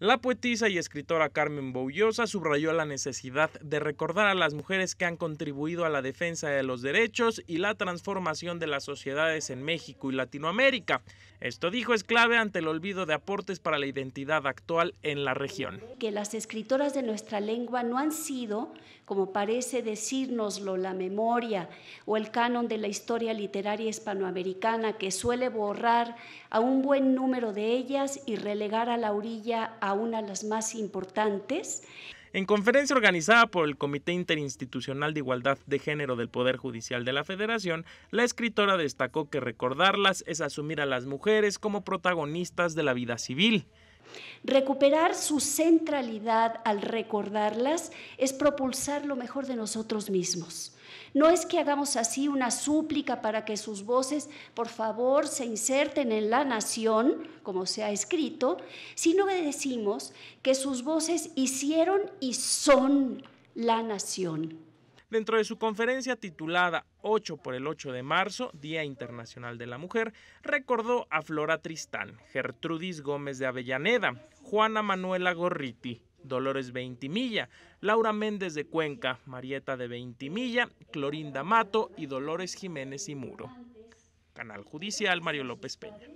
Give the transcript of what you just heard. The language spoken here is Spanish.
La poetisa y escritora Carmen Boullosa subrayó la necesidad de recordar a las mujeres que han contribuido a la defensa de los derechos y la transformación de las sociedades en México y Latinoamérica. Esto dijo es clave ante el olvido de aportes para la identidad actual en la región. Que las escritoras de nuestra lengua no han sido, como parece decirnoslo, la memoria o el canon de la historia literaria hispanoamericana que suele borrar a un buen número de ellas y relegar a la orilla a a las más importantes. En conferencia organizada por el Comité Interinstitucional de Igualdad de Género del Poder Judicial de la Federación, la escritora destacó que recordarlas es asumir a las mujeres como protagonistas de la vida civil. Recuperar su centralidad al recordarlas es propulsar lo mejor de nosotros mismos. No es que hagamos así una súplica para que sus voces, por favor, se inserten en la nación, como se ha escrito, sino que decimos que sus voces hicieron y son la nación. Dentro de su conferencia titulada 8 por el 8 de marzo, Día Internacional de la Mujer, recordó a Flora Tristán, Gertrudis Gómez de Avellaneda, Juana Manuela Gorriti, Dolores Veintimilla, Laura Méndez de Cuenca, Marieta de Veintimilla, Clorinda Mato y Dolores Jiménez y Muro. Canal Judicial Mario López Peña.